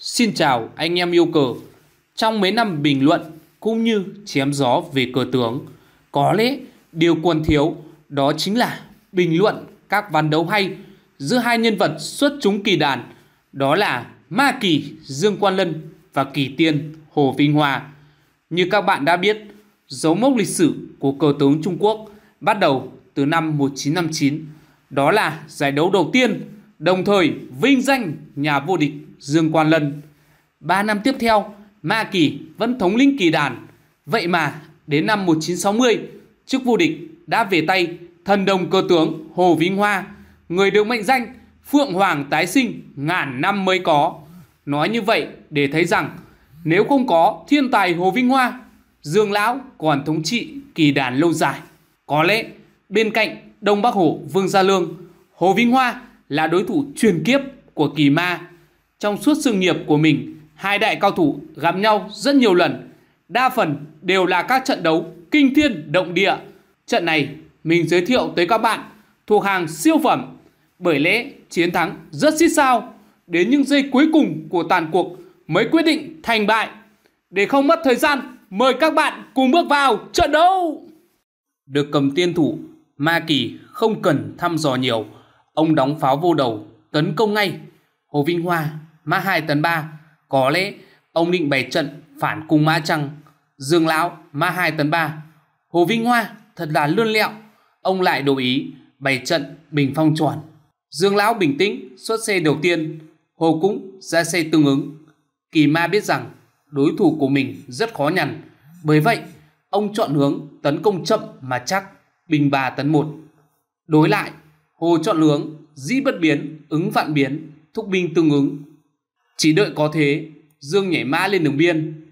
Xin chào anh em yêu cờ. Trong mấy năm bình luận cũng như chém gió về cờ tướng, có lẽ điều còn thiếu đó chính là bình luận các ván đấu hay giữa hai nhân vật xuất chúng kỳ đàn, đó là Ma Kỳ Dương Quan Lân và Kỳ Tiên Hồ Vinh Hòa. Như các bạn đã biết, dấu mốc lịch sử của cờ tướng Trung Quốc bắt đầu từ năm 1959, đó là giải đấu đầu tiên Đồng thời vinh danh nhà vô địch Dương Quan Lân Ba năm tiếp theo Ma Kỳ vẫn thống lĩnh kỳ đàn Vậy mà đến năm 1960 Chức vô địch đã về tay Thần đồng cơ tướng Hồ Vinh Hoa Người được mệnh danh Phượng Hoàng tái sinh ngàn năm mới có Nói như vậy để thấy rằng Nếu không có thiên tài Hồ Vinh Hoa Dương Lão còn thống trị kỳ đàn lâu dài Có lẽ bên cạnh Đông Bắc Hồ Vương Gia Lương Hồ Vinh Hoa là đối thủ truyền kiếp của Kỳ Ma. Trong suốt sự nghiệp của mình, hai đại cao thủ gặp nhau rất nhiều lần, đa phần đều là các trận đấu kinh thiên động địa. Trận này mình giới thiệu tới các bạn thuộc hàng siêu phẩm, bởi lẽ chiến thắng rất xít sao, đến những giây cuối cùng của tàn cuộc mới quyết định thành bại. Để không mất thời gian, mời các bạn cùng bước vào trận đấu. Được cầm tiên thủ, Ma Kỳ không cần thăm dò nhiều Ông đóng pháo vô đầu, tấn công ngay. Hồ Vinh Hoa, mã Hai tấn ba Có lẽ ông định bày trận phản cùng mã trăng. Dương Lão, mã Hai tấn ba Hồ Vinh Hoa thật là lươn lẹo. Ông lại đổi ý, bày trận bình phong tròn. Dương Lão bình tĩnh, xuất xe đầu tiên. Hồ cũng ra xe tương ứng. Kỳ ma biết rằng đối thủ của mình rất khó nhằn. Bởi vậy, ông chọn hướng tấn công chậm mà chắc, bình Ba tấn một. Đối lại, Hồ chọn lướng, dĩ bất biến, ứng vạn biến, thúc binh tương ứng. Chỉ đợi có thế, Dương nhảy mã lên đường biên.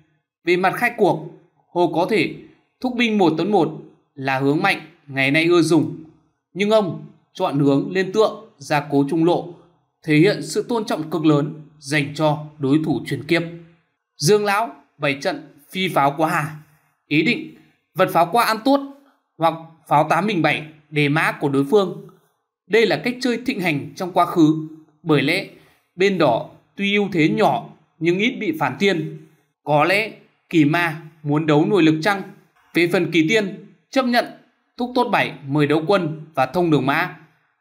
Về mặt khai cuộc, Hồ có thể thúc binh một tấn một là hướng mạnh ngày nay ưa dùng. Nhưng ông chọn hướng lên tượng ra cố trung lộ, thể hiện sự tôn trọng cực lớn dành cho đối thủ truyền kiếp. Dương Lão bày trận phi pháo quá hà, ý định vật pháo qua ăn tốt hoặc pháo 8 mình 7 đề mã của đối phương đây là cách chơi thịnh hành trong quá khứ, bởi lẽ bên đỏ tuy ưu thế nhỏ nhưng ít bị phản tiên. Có lẽ kỳ ma muốn đấu nội lực trăng. Về phần kỳ tiên, chấp nhận thúc tốt bảy mời đấu quân và thông đường mã.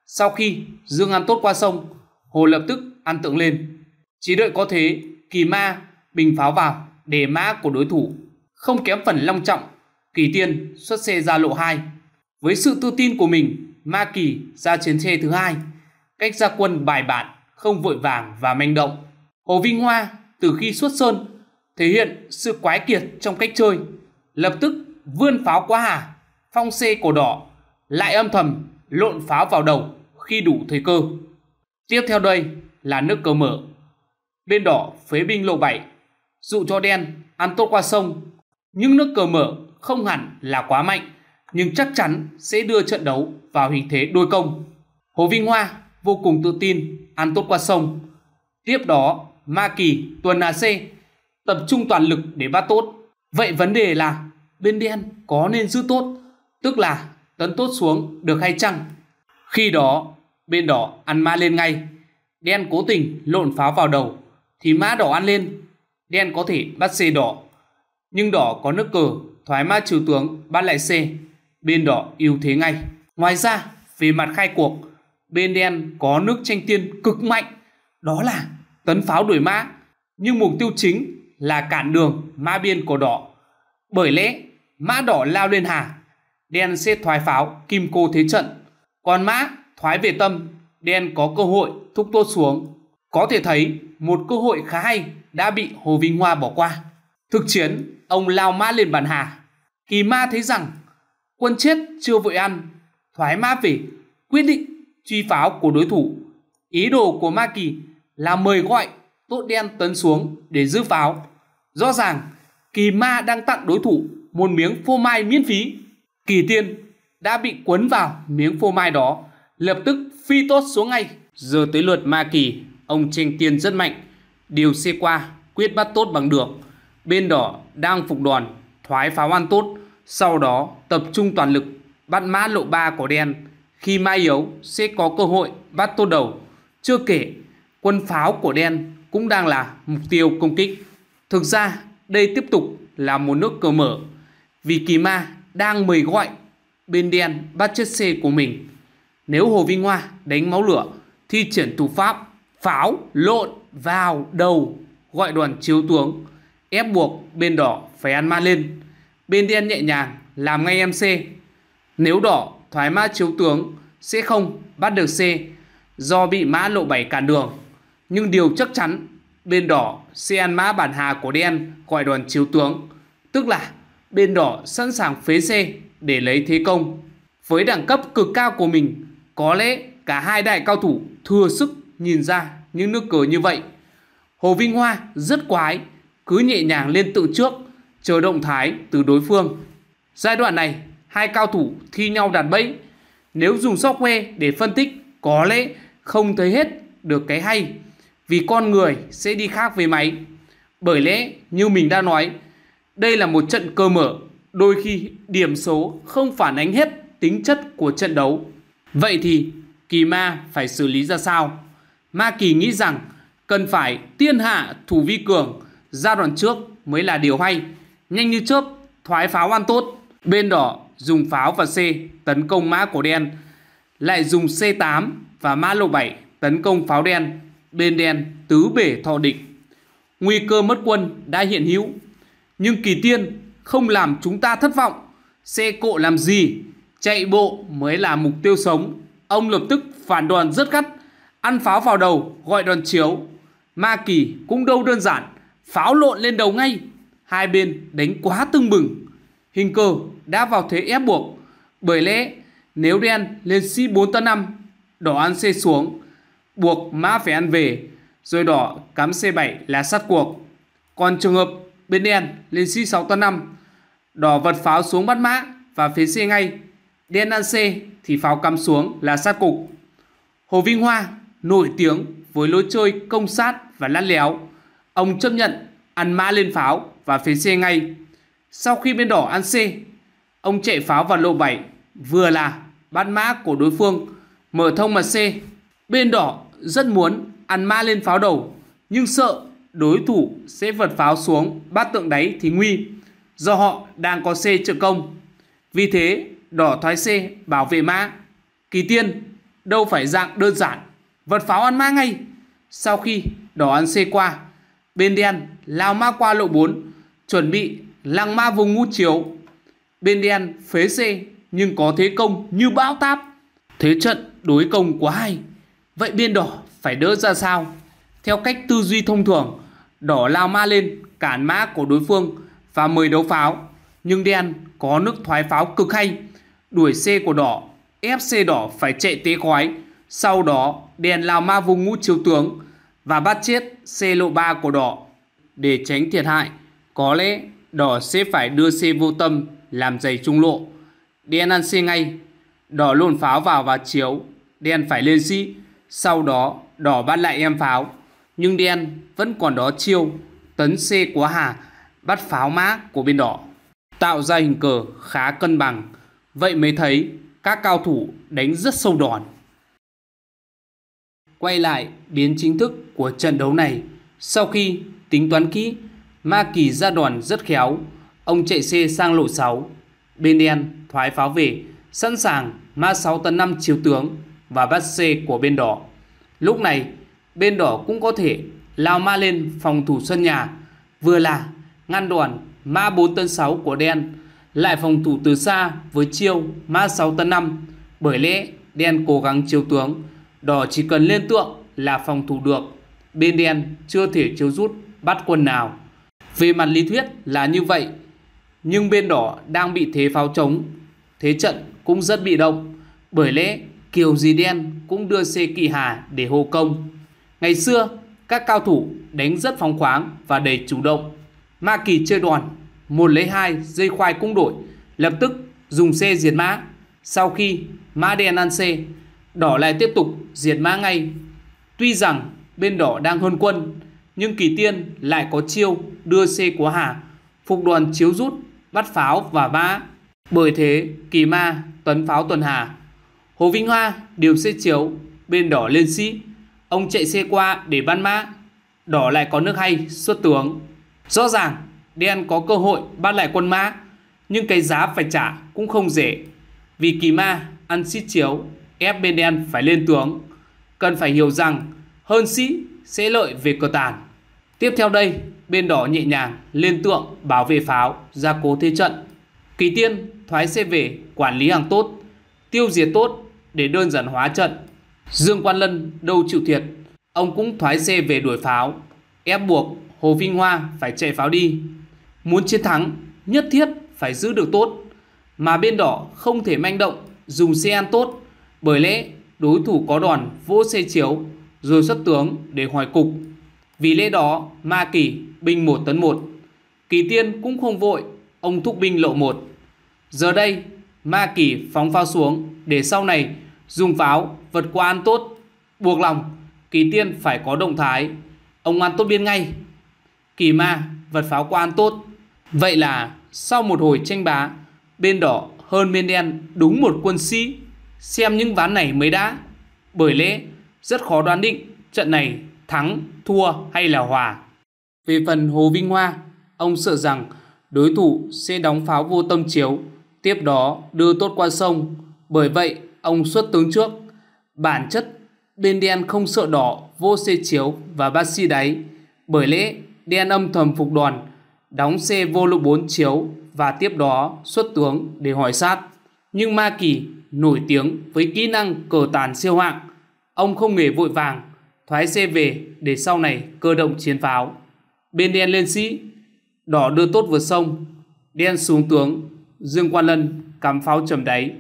Sau khi Dương ăn tốt qua sông, Hồ lập tức ăn tượng lên. Chỉ đợi có thế, kỳ ma bình pháo vào để mã của đối thủ. Không kém phần long trọng, kỳ tiên xuất xe ra lộ 2. Với sự tự tin của mình, Ma Kỳ ra chiến thê thứ hai, cách ra quân bài bản, không vội vàng và manh động. Hồ Vinh Hoa từ khi xuất sơn thể hiện sự quái kiệt trong cách chơi, lập tức vươn pháo quá hà, phong xê cổ đỏ, lại âm thầm lộn pháo vào đầu khi đủ thời cơ. Tiếp theo đây là nước cờ mở. Bên đỏ phế binh lộ 7, dụ cho đen ăn tốt qua sông, nhưng nước cờ mở không hẳn là quá mạnh nhưng chắc chắn sẽ đưa trận đấu vào hình thế đôi công. Hồ Vinh Hoa vô cùng tự tin ăn tốt qua sông. Tiếp đó, Ma Kỳ, Tuần AC tập trung toàn lực để bắt tốt. Vậy vấn đề là bên đen có nên giữ tốt, tức là tấn tốt xuống được hay chăng? Khi đó, bên đỏ ăn ma lên ngay. Đen cố tình lộn pháo vào đầu thì mã đỏ ăn lên. Đen có thể bắt C đỏ, nhưng đỏ có nước cờ thoái ma trừ tướng bắt lại C bên đỏ ưu thế ngay. Ngoài ra, về mặt khai cuộc, bên đen có nước tranh tiên cực mạnh, đó là tấn pháo đuổi mã. Nhưng mục tiêu chính là cản đường mã biên của đỏ. Bởi lẽ, mã đỏ lao lên hà, đen sẽ thoái pháo kim cô thế trận. Còn mã thoái về tâm, đen có cơ hội thúc tốt xuống. Có thể thấy một cơ hội khá hay đã bị Hồ Vinh Hoa bỏ qua. Thực chiến, ông lao mã lên bàn hà. Kỳ ma thấy rằng quân chết chưa vội ăn, thoái mã về, quyết định truy pháo của đối thủ. Ý đồ của Ma Kỳ là mời gọi tốt đen tấn xuống để giữ pháo. Rõ ràng, Kỳ Ma đang tặng đối thủ một miếng phô mai miễn phí. Kỳ Tiên đã bị cuốn vào miếng phô mai đó, lập tức phi tốt xuống ngay. Giờ tới lượt Ma Kỳ, ông tranh tiên rất mạnh, điều xe qua quyết bắt tốt bằng được. Bên đỏ đang phục đoàn thoái pháo ăn tốt, sau đó tập trung toàn lực bắt mã lộ 3 của đen khi Mai Yếu sẽ có cơ hội bắt tô đầu. Chưa kể, quân pháo của đen cũng đang là mục tiêu công kích. Thực ra, đây tiếp tục là một nước cờ mở vì Kỳ Ma đang mời gọi bên đen bắt chiếc xe của mình. Nếu Hồ Vinh Hoa đánh máu lửa, thì triển thủ pháp, pháo, lộn vào đầu gọi đoàn chiếu tướng, ép buộc bên đỏ phải ăn ma lên. Bên đen nhẹ nhàng làm ngay em C. Nếu đỏ, thoái mã chiếu tướng sẽ không bắt được C do bị mã lộ 7 cản đường. Nhưng điều chắc chắn bên đỏ sẽ ăn mã bản hà của đen gọi đoàn chiếu tướng. Tức là bên đỏ sẵn sàng phế C để lấy thế công. Với đẳng cấp cực cao của mình, có lẽ cả hai đại cao thủ thừa sức nhìn ra những nước cờ như vậy. Hồ Vinh Hoa rất quái, cứ nhẹ nhàng lên tự trước chờ động thái từ đối phương. Giai đoạn này, hai cao thủ thi nhau đặt bẫy. Nếu dùng software để phân tích, có lẽ không thấy hết được cái hay vì con người sẽ đi khác với máy. Bởi lẽ như mình đã nói, đây là một trận cơ mở, đôi khi điểm số không phản ánh hết tính chất của trận đấu. Vậy thì kỳ ma phải xử lý ra sao? Ma kỳ nghĩ rằng cần phải tiên hạ thủ vi cường giai đoạn trước mới là điều hay nhanh như chớp, thoái pháo ăn tốt. Bên đỏ dùng pháo và C tấn công mã của đen, lại dùng C8 và mã lộ 7 tấn công pháo đen, bên đen tứ bể thọ địch. Nguy cơ mất quân đã hiện hữu, nhưng kỳ tiên không làm chúng ta thất vọng. Xe cộ làm gì? Chạy bộ mới là mục tiêu sống. Ông lập tức phản đoàn rất gắt, ăn pháo vào đầu gọi đoàn chiếu. Ma Kỳ cũng đâu đơn giản, pháo lộn lên đầu ngay hai bên đánh quá tưng bừng. Hình cờ đã vào thế ép buộc, bởi lẽ nếu đen lên C4 tấn 5, đỏ ăn C xuống, buộc mã phải ăn về, rồi đỏ cắm C7 là sát cuộc. Còn trường hợp bên đen lên C6 tấn 5, đỏ vật pháo xuống bắt mã và phế C ngay, đen ăn C thì pháo cắm xuống là sát cục. Hồ Vinh Hoa nổi tiếng với lối chơi công sát và lát léo. Ông chấp nhận ăn mã lên pháo và phía c ngay. Sau khi bên đỏ ăn c ông chạy pháo vào lộ 7, vừa là bắt mã của đối phương, mở thông mặt c Bên đỏ rất muốn ăn mã lên pháo đầu, nhưng sợ đối thủ sẽ vật pháo xuống bắt tượng đáy thì nguy, do họ đang có c trợ công. Vì thế, đỏ thoái c bảo vệ mã. Kỳ tiên, đâu phải dạng đơn giản, vật pháo ăn mã ngay. Sau khi đỏ ăn c qua, bên đen lao mã qua lộ 4, chuẩn bị lăng ma vùng ngũ chiếu. Bên đen phế xê nhưng có thế công như bão táp. Thế trận đối công quá hay. Vậy biên đỏ phải đỡ ra sao? Theo cách tư duy thông thường, đỏ lao ma lên cản mã của đối phương và mời đấu pháo. Nhưng đen có nước thoái pháo cực hay. Đuổi C của đỏ, ép C đỏ phải chạy tế khói. Sau đó đen lao ma vùng ngũ chiếu tướng và bắt chết C lộ ba của đỏ để tránh thiệt hại. Có lẽ đỏ sẽ phải đưa xe vô tâm làm giày trung lộ. Đen ăn xe ngay. Đỏ luôn pháo vào và chiếu. Đen phải lên sĩ. Sau đó đỏ bắt lại em pháo. Nhưng đen vẫn còn đó chiêu. Tấn xe của hà. Bắt pháo mã của bên đỏ. Tạo ra hình cờ khá cân bằng. Vậy mới thấy các cao thủ đánh rất sâu đòn. Quay lại biến chính thức của trận đấu này. Sau khi tính toán kỹ Ma Kỳ ra đoàn rất khéo, ông chạy xe sang lộ 6. Bên đen thoái pháo về, sẵn sàng ma 6 tấn 5 chiếu tướng và bắt xe của bên đỏ. Lúc này, bên đỏ cũng có thể lao ma lên phòng thủ sân nhà, vừa là ngăn đoàn ma 4 tấn 6 của đen lại phòng thủ từ xa với chiêu ma 6 tấn 5. Bởi lẽ đen cố gắng chiếu tướng, đỏ chỉ cần lên tượng là phòng thủ được. Bên đen chưa thể chiếu rút bắt quân nào. Về mặt lý thuyết là như vậy, nhưng bên đỏ đang bị thế pháo chống thế trận cũng rất bị động, bởi lẽ Kiều Dì Đen cũng đưa xe Kỳ Hà để hô công. Ngày xưa, các cao thủ đánh rất phóng khoáng và đầy chủ động. Ma Kỳ chơi đoàn một lấy hai, dây khoai cũng đổi, lập tức dùng xe diệt mã. Sau khi mã đen ăn xe, đỏ lại tiếp tục diệt mã ngay. Tuy rằng bên đỏ đang hơn quân, nhưng Kỳ Tiên lại có chiêu đưa xe của hà, phục đoàn chiếu rút, bắt pháo và vã. Bởi thế, Kỳ Ma tuấn pháo tuần hà. Hồ Vinh Hoa điều xe chiếu, bên đỏ lên sĩ. Ông chạy xe qua để ban mã. Đỏ lại có nước hay, xuất tướng. Rõ ràng, đen có cơ hội bắt lại quân mã, nhưng cái giá phải trả cũng không dễ. Vì Kỳ Ma ăn xít chiếu, ép bên đen phải lên tướng. Cần phải hiểu rằng hơn sĩ sẽ lợi về cơ tàn. Tiếp theo đây, bên đỏ nhẹ nhàng, lên tượng, bảo vệ pháo, gia cố thế trận. Kỳ tiên, thoái xe về, quản lý hàng tốt, tiêu diệt tốt để đơn giản hóa trận. Dương Quan Lân đâu chịu thiệt, ông cũng thoái xe về đuổi pháo, ép buộc Hồ Vinh Hoa phải chạy pháo đi. Muốn chiến thắng, nhất thiết phải giữ được tốt, mà bên đỏ không thể manh động, dùng xe ăn tốt, bởi lẽ đối thủ có đòn vỗ xe chiếu rồi xuất tướng để hoài cục vì lẽ đó, Ma Kỳ binh một tấn một Kỳ Tiên cũng không vội, ông thúc binh lộ một Giờ đây, Ma Kỳ phóng pháo xuống để sau này dùng pháo vượt qua An Tốt, buộc lòng Kỳ Tiên phải có động thái. Ông An Tốt biên ngay. Kỳ Ma vật pháo qua An Tốt. Vậy là sau một hồi tranh bá, bên đỏ hơn bên đen đúng một quân sĩ. Xem những ván này mới đã. Bởi lẽ rất khó đoán định trận này thắng, thua hay là hòa. Về phần Hồ Vinh Hoa, ông sợ rằng đối thủ sẽ đóng pháo vô tâm chiếu, tiếp đó đưa tốt qua sông. Bởi vậy, ông xuất tướng trước. Bản chất, bên đen không sợ đỏ, vô xe chiếu và ba si đáy. Bởi lẽ, đen âm thầm phục đoàn, đóng xe vô lục bốn chiếu và tiếp đó xuất tướng để hỏi sát. Nhưng Ma Kỳ nổi tiếng với kỹ năng cờ tàn siêu hạng. Ông không hề vội vàng thoái xe về để sau này cơ động chiến pháo. Bên đen lên sĩ, đỏ đưa tốt vượt sông, đen xuống tướng, Dương Quan Lân cắm pháo trầm đáy.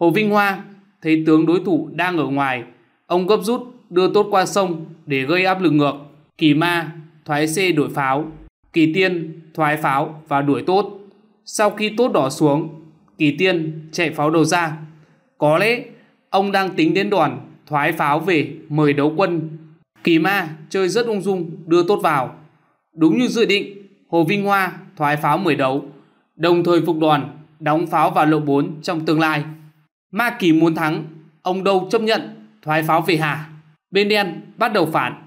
Hồ Vinh Hoa thấy tướng đối thủ đang ở ngoài, ông gấp rút đưa tốt qua sông để gây áp lực ngược. Kỳ ma thoái xe đổi pháo, kỳ tiên thoái pháo và đuổi tốt. Sau khi tốt đỏ xuống, kỳ tiên chạy pháo đầu ra. Có lẽ ông đang tính đến đoàn thoái pháo về mời đấu quân. Kỳ ma chơi rất ung dung, đưa tốt vào. Đúng như dự định, Hồ Vinh Hoa thoái pháo mời đấu, đồng thời phục đoàn, đóng pháo vào lộ 4 trong tương lai. Ma Kỳ muốn thắng, ông đâu chấp nhận, thoái pháo về hà. Bên đen bắt đầu phản.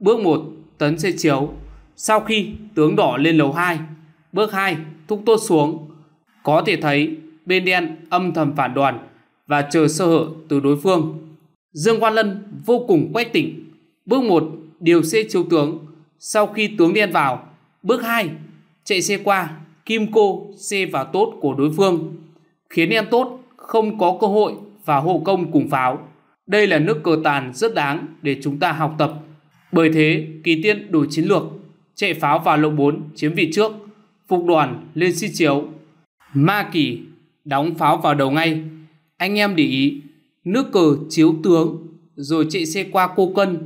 Bước 1, tấn xe chiếu. Sau khi tướng đỏ lên lầu 2, bước 2, thúc tốt xuống. Có thể thấy bên đen âm thầm phản đoàn và chờ sơ hở từ đối phương. Dương Quan Lân vô cùng quách tỉnh. Bước 1, điều xe chiếu tướng. Sau khi tướng đen vào, bước 2, chạy xe qua, kim cô xe vào tốt của đối phương. Khiến em tốt không có cơ hội và hộ công cùng pháo. Đây là nước cờ tàn rất đáng để chúng ta học tập. Bởi thế, kỳ tiên đổi chiến lược, chạy pháo vào lộ 4 chiếm vị trước, phục đoàn lên xin chiếu. Ma kỳ, đóng pháo vào đầu ngay. Anh em để ý, nước cờ chiếu tướng, rồi chạy xe qua cô cân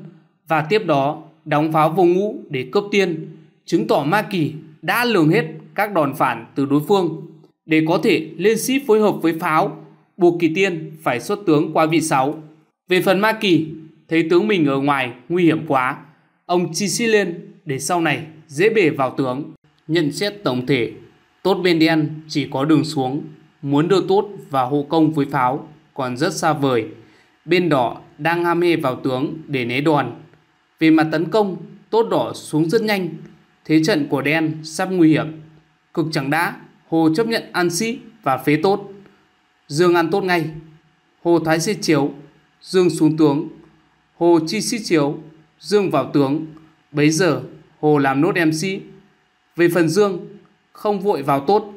và tiếp đó đóng pháo vô ngũ để cướp tiên, chứng tỏ Ma Kỳ đã lường hết các đòn phản từ đối phương để có thể liên sĩ phối hợp với pháo buộc Kỳ Tiên phải xuất tướng qua vị sáu Về phần Ma Kỳ, thấy tướng mình ở ngoài nguy hiểm quá, ông chi xi lên để sau này dễ bể vào tướng. Nhận xét tổng thể, tốt bên đen chỉ có đường xuống, muốn đưa tốt và hộ công với pháo còn rất xa vời. Bên đỏ đang ham hê vào tướng để né đòn. Về mặt tấn công, tốt đỏ xuống rất nhanh. Thế trận của đen sắp nguy hiểm. Cực chẳng đá Hồ chấp nhận ăn sĩ và phế tốt. Dương ăn tốt ngay. Hồ thái xê chiếu, Dương xuống tướng. Hồ chi sĩ chiếu, Dương vào tướng. Bấy giờ, Hồ làm nốt em sĩ. Về phần Dương, không vội vào tốt,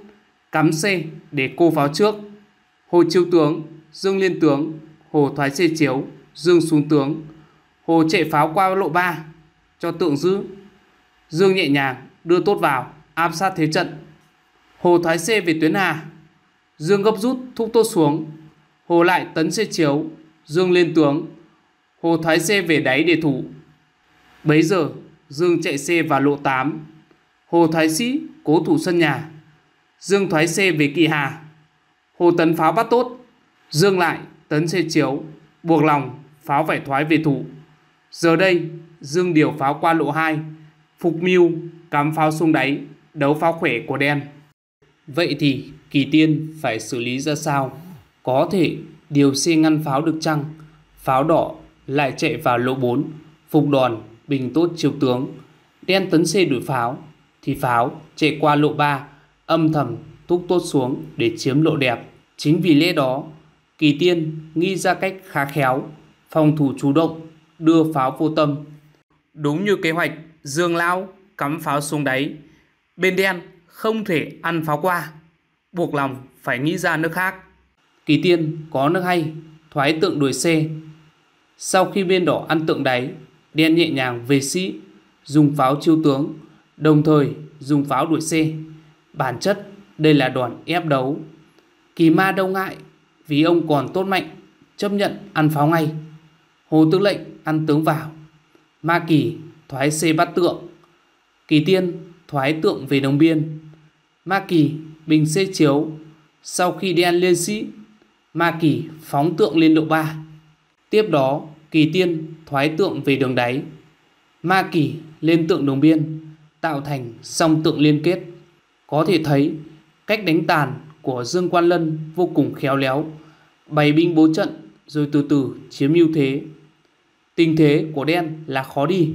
cắm xe để cô pháo trước. Hồ chiêu tướng Dương lên Tướng, Hồ Thoái Xê Chiếu, Dương Xuống Tướng, Hồ chạy pháo qua lộ 3 cho tượng giữ. Dương nhẹ nhàng đưa tốt vào, áp sát thế trận. Hồ Thoái Xê về tuyến Hà. Dương gấp rút thúc tốt xuống. Hồ lại tấn xê chiếu, Dương lên tướng. Hồ Thoái Xê về đáy để thủ. Bấy giờ, Dương chạy xe vào lộ 8. Hồ Thoái Sĩ cố thủ sân nhà. Dương Thoái Xê về kỳ Hà. Hồ tấn pháo bắt tốt, Dương lại, tấn xe chiếu, buộc lòng, pháo phải thoái về thủ. Giờ đây, Dương điều pháo qua lộ 2, phục mưu, cắm pháo xuống đáy, đấu pháo khỏe của đen. Vậy thì, kỳ tiên phải xử lý ra sao? Có thể điều xe ngăn pháo được chăng? Pháo đỏ lại chạy vào lộ 4, phục đòn, bình tốt chiều tướng. Đen tấn xe đuổi pháo, thì pháo chạy qua lộ 3, âm thầm thúc tốt xuống để chiếm lộ đẹp. Chính vì lẽ đó, Kỳ Tiên nghi ra cách khá khéo, phòng thủ chủ động, đưa pháo vô tâm. Đúng như kế hoạch, Dương Lão cắm pháo xuống đáy. Bên đen không thể ăn pháo qua, buộc lòng phải nghĩ ra nước khác. Kỳ Tiên có nước hay, thoái tượng đuổi xe. Sau khi bên đỏ ăn tượng đáy, đen nhẹ nhàng về sĩ, dùng pháo chiêu tướng, đồng thời dùng pháo đuổi xe. Bản chất đây là đoàn ép đấu. Kỳ ma đông ngại vì ông còn tốt mạnh, chấp nhận ăn pháo ngay. Hồ Tư lệnh ăn tướng vào. Ma Kỳ thoái xê bắt tượng. Kỳ Tiên thoái tượng về đồng biên. Ma Kỳ bình xê chiếu. Sau khi đi ăn liên sĩ, Ma Kỳ phóng tượng lên độ ba Tiếp đó, Kỳ Tiên thoái tượng về đường đáy. Ma Kỳ lên tượng đồng biên, tạo thành song tượng liên kết. Có thể thấy, cách đánh tàn của Dương Quan Lân vô cùng khéo léo, bày binh bố trận rồi từ từ chiếm ưu thế. Tình thế của đen là khó đi,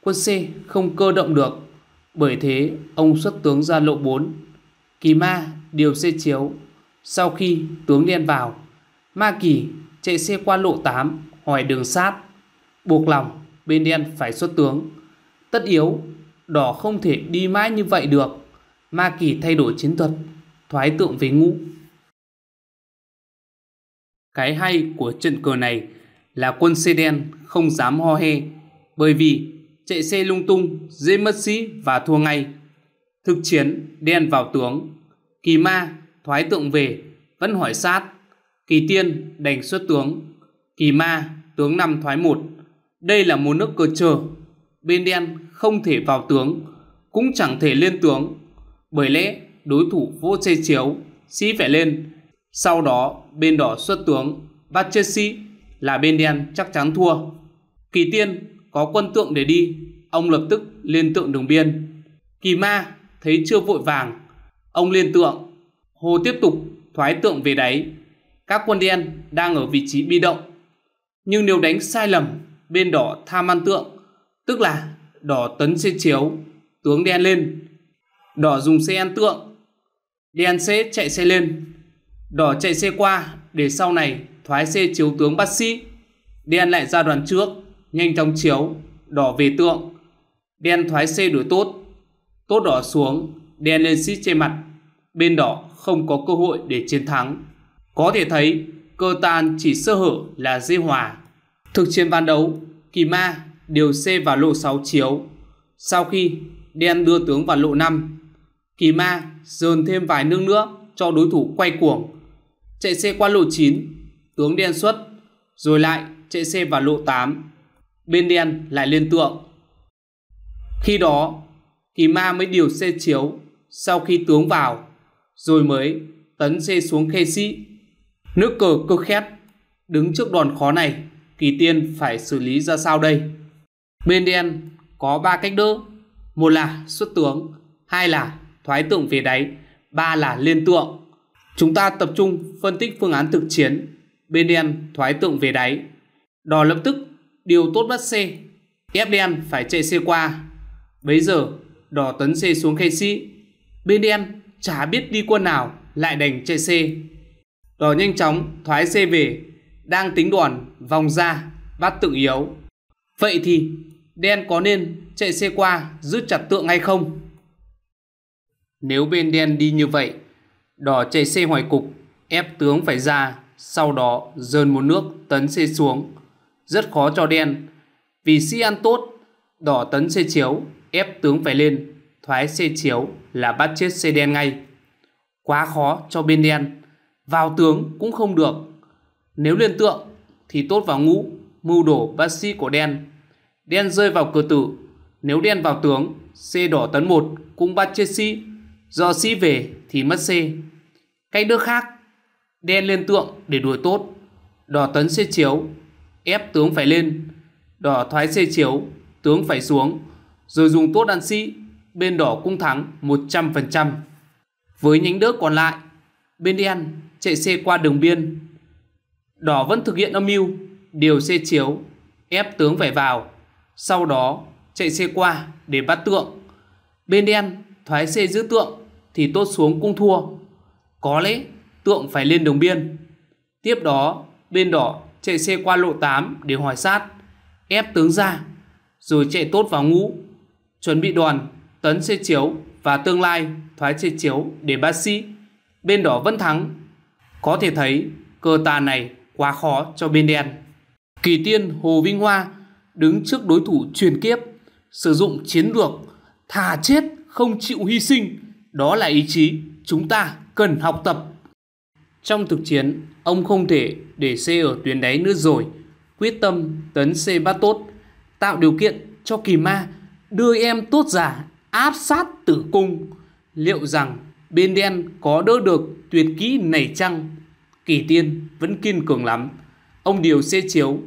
quân C không cơ động được, bởi thế ông xuất tướng ra lộ 4. Kỳ ma điều xe chiếu, sau khi tướng đen vào, ma kỳ chạy xe qua lộ 8 hỏi đường sát, buộc lòng bên đen phải xuất tướng. Tất yếu, đỏ không thể đi mãi như vậy được, ma kỳ thay đổi chiến thuật thoái tượng về ngũ. Cái hay của trận cờ này là quân xe đen không dám ho he bởi vì chạy xe lung tung dễ mất sĩ và thua ngay. Thực chiến đen vào tướng, kỳ ma thoái tượng về vẫn hỏi sát, kỳ tiên đành xuất tướng, kỳ ma tướng năm thoái một. Đây là một nước cờ chờ, bên đen không thể vào tướng, cũng chẳng thể lên tướng, bởi lẽ đối thủ vỗ chê chiếu, sĩ phải lên. Sau đó, bên đỏ xuất tướng, bắt chết sĩ, là bên đen chắc chắn thua. Kỳ tiên, có quân tượng để đi, ông lập tức lên tượng đường biên. Kỳ ma, thấy chưa vội vàng, ông lên tượng. Hồ tiếp tục thoái tượng về đáy. Các quân đen đang ở vị trí bi động. Nhưng nếu đánh sai lầm, bên đỏ tham ăn tượng, tức là đỏ tấn xe chiếu, tướng đen lên. Đỏ dùng xe ăn tượng Đen Lianse chạy xe lên, đỏ chạy xe qua để sau này thoái xe chiếu tướng bắt sĩ. Đen lại ra đoàn trước, nhanh chóng chiếu, đỏ về tượng. Đen thoái xe đuổi tốt, tốt đỏ xuống, đen lên xít trên mặt. Bên đỏ không có cơ hội để chiến thắng. Có thể thấy, cơ tan chỉ sơ hở là di hòa. Thực chiến ván đấu, kỳ ma điều xe vào lộ 6 chiếu. Sau khi đen đưa tướng vào lộ 5, Kỳ ma dồn thêm vài nước nữa cho đối thủ quay cuồng. Chạy xe qua lộ 9, tướng đen xuất, rồi lại chạy xe vào lộ 8. Bên đen lại lên tượng. Khi đó, Kỳ ma mới điều xe chiếu sau khi tướng vào, rồi mới tấn xe xuống khe sĩ. Nước cờ cơ khét, đứng trước đòn khó này, Kỳ tiên phải xử lý ra sao đây? Bên đen có ba cách đỡ, một là xuất tướng, hai là thoái tượng về đáy, ba là liên tượng. Chúng ta tập trung phân tích phương án thực chiến, bên đen thoái tượng về đáy. Đò lập tức điều tốt bắt C, đen phải chạy C qua. bây giờ, đò tấn C xuống khe sĩ. đen chả biết đi quân nào lại đành chạy C. Đò nhanh chóng thoái C về, đang tính đòn vòng ra bắt tượng yếu. Vậy thì đen có nên chạy xe qua giữ chặt tượng hay không? Nếu bên đen đi như vậy, đỏ chạy xe hoài cục, ép tướng phải ra, sau đó dơn một nước tấn xe xuống. Rất khó cho đen, vì sĩ ăn tốt, đỏ tấn xe chiếu, ép tướng phải lên, thoái xe chiếu là bắt chết xe đen ngay. Quá khó cho bên đen, vào tướng cũng không được. Nếu lên tượng thì tốt vào ngũ, mưu đổ bác sĩ của đen. Đen rơi vào cửa tử, nếu đen vào tướng, xe đỏ tấn một cũng bắt chết sĩ. Giờ sĩ về thì mất C Cách nước khác Đen lên tượng để đuổi tốt Đỏ tấn xê chiếu Ép tướng phải lên Đỏ thoái xê chiếu Tướng phải xuống Rồi dùng tốt ăn sĩ Bên đỏ cũng thắng 100% Với nhánh đỡ còn lại Bên đen chạy xe qua đường biên Đỏ vẫn thực hiện âm mưu Điều xe chiếu Ép tướng phải vào Sau đó chạy xe qua để bắt tượng Bên đen thoái xe giữ tượng thì tốt xuống cũng thua. Có lẽ tượng phải lên đường biên. Tiếp đó, bên đỏ chạy xe qua lộ 8 để hỏi sát, ép tướng ra, rồi chạy tốt vào ngũ. Chuẩn bị đoàn, tấn xe chiếu và tương lai thoái xe chiếu để bác sĩ. Bên đỏ vẫn thắng. Có thể thấy cơ tà này quá khó cho bên đen. Kỳ tiên Hồ Vinh Hoa đứng trước đối thủ truyền kiếp, sử dụng chiến lược thà chết không chịu hy sinh đó là ý chí chúng ta cần học tập. Trong thực chiến, ông không thể để xe ở tuyến đáy nữa rồi, quyết tâm tấn xe bắt tốt, tạo điều kiện cho kỳ ma đưa em tốt giả áp sát tử cung. Liệu rằng bên đen có đỡ được tuyệt kỹ này chăng? Kỳ tiên vẫn kiên cường lắm. Ông điều xe chiếu,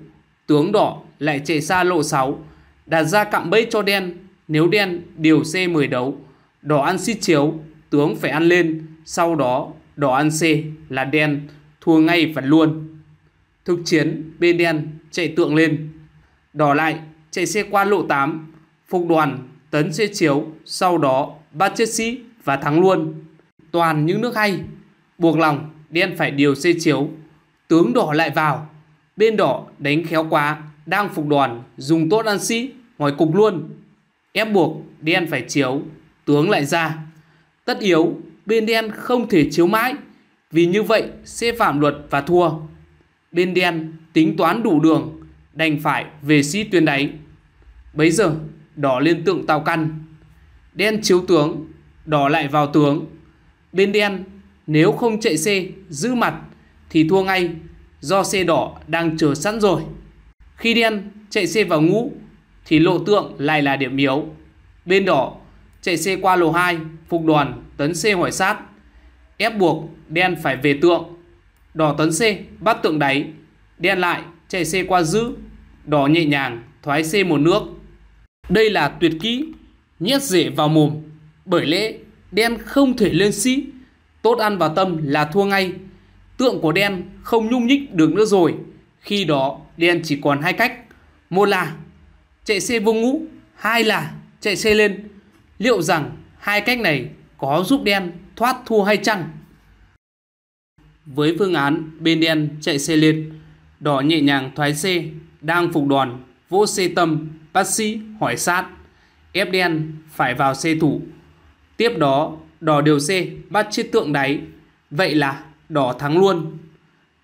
tướng đỏ lại chạy xa lộ 6, đặt ra cạm bẫy cho đen nếu đen điều xe mười đấu Đỏ ăn xít chiếu, tướng phải ăn lên, sau đó đỏ ăn C là đen, thua ngay và luôn. Thực chiến, bên đen chạy tượng lên. Đỏ lại, chạy xe qua lộ 8, phục đoàn, tấn xe chiếu, sau đó bắt chết sĩ và thắng luôn. Toàn những nước hay, buộc lòng đen phải điều xe chiếu. Tướng đỏ lại vào, bên đỏ đánh khéo quá, đang phục đoàn, dùng tốt ăn sĩ, ngoài cục luôn. Ép buộc đen phải chiếu, tướng lại ra. Tất yếu, bên đen không thể chiếu mãi, vì như vậy sẽ phạm luật và thua. Bên đen tính toán đủ đường, đành phải về sĩ tuyên đáy. Bấy giờ, đỏ lên tượng tàu căn. Đen chiếu tướng, đỏ lại vào tướng. Bên đen, nếu không chạy xe, giữ mặt, thì thua ngay, do xe đỏ đang chờ sẵn rồi. Khi đen chạy xe vào ngũ, thì lộ tượng lại là điểm yếu. Bên đỏ chạy xe qua lầu 2, phục đoàn, tấn xe hỏi sát. Ép buộc, đen phải về tượng. Đỏ tấn xe bắt tượng đáy. Đen lại, chạy xe qua giữ. Đỏ nhẹ nhàng, thoái xe một nước. Đây là tuyệt kỹ, nhét rễ vào mồm. Bởi lẽ, đen không thể lên sĩ. Tốt ăn vào tâm là thua ngay. Tượng của đen không nhung nhích được nữa rồi. Khi đó, đen chỉ còn hai cách. Một là chạy xe vô ngũ, hai là chạy xe lên liệu rằng hai cách này có giúp đen thoát thua hay chăng? Với phương án bên đen chạy xe liệt, đỏ nhẹ nhàng thoái xe, đang phục đoàn vỗ xe tâm, bác sĩ hỏi sát, ép đen phải vào xe thủ. Tiếp đó, đỏ điều xe bắt chiếc tượng đáy, vậy là đỏ thắng luôn.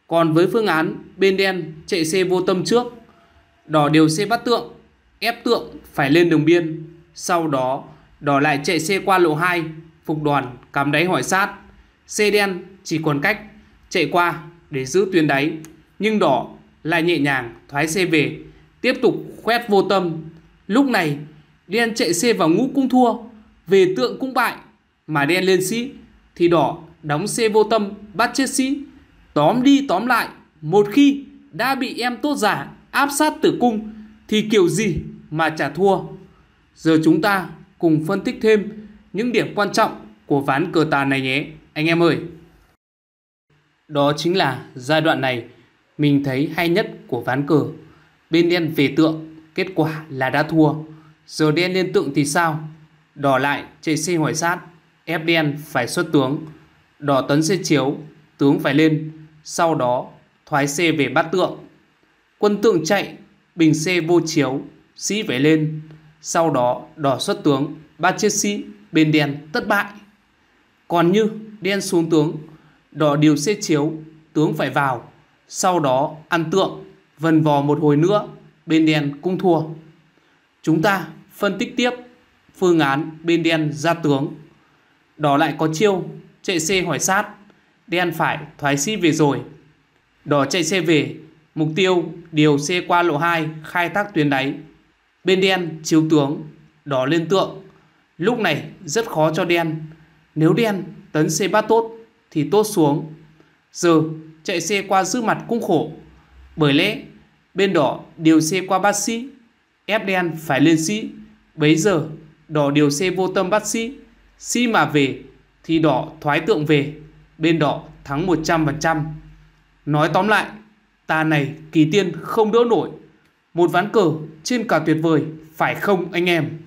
Còn với phương án bên đen chạy xe vô tâm trước, đỏ điều xe bắt tượng, ép tượng phải lên đường biên, sau đó Đỏ lại chạy xe qua lộ 2, phục đoàn cắm đáy hỏi sát. Xe đen chỉ còn cách chạy qua để giữ tuyến đáy, nhưng đỏ lại nhẹ nhàng thoái xe về, tiếp tục khoét vô tâm. Lúc này, đen chạy xe vào ngũ cũng thua, về tượng cũng bại, mà đen lên sĩ thì đỏ đóng xe vô tâm bắt chết sĩ. Tóm đi tóm lại, một khi đã bị em tốt giả áp sát tử cung thì kiểu gì mà chả thua. Giờ chúng ta cùng phân tích thêm những điểm quan trọng của ván cờ tàn này nhé anh em ơi. Đó chính là giai đoạn này mình thấy hay nhất của ván cờ. Bên đen về tượng, kết quả là đã thua. Giờ đen lên tượng thì sao? Đỏ lại chạy xe hỏi sát, ép đen phải xuất tướng. Đỏ tấn xe chiếu, tướng phải lên, sau đó thoái xe về bắt tượng. Quân tượng chạy, bình xe vô chiếu, sĩ phải lên. Sau đó đỏ xuất tướng Ba chiếc sĩ bên đen thất bại Còn như đen xuống tướng Đỏ điều xe chiếu Tướng phải vào Sau đó ăn tượng Vần vò một hồi nữa Bên đen cũng thua Chúng ta phân tích tiếp Phương án bên đen ra tướng Đỏ lại có chiêu Chạy xe hỏi sát Đen phải thoái xi về rồi Đỏ chạy xe về Mục tiêu điều xe qua lộ 2 khai thác tuyến đáy Bên đen chiếu tướng, đỏ lên tượng. Lúc này rất khó cho đen. Nếu đen tấn xe bát tốt thì tốt xuống. Giờ chạy xe qua giữ mặt cũng khổ. Bởi lẽ bên đỏ điều xe qua bác sĩ, ép đen phải lên sĩ. Bấy giờ đỏ điều xe vô tâm bác sĩ, sĩ mà về thì đỏ thoái tượng về, bên đỏ thắng 100%. Nói tóm lại, ta này kỳ tiên không đỡ nổi một ván cờ trên cả tuyệt vời, phải không anh em?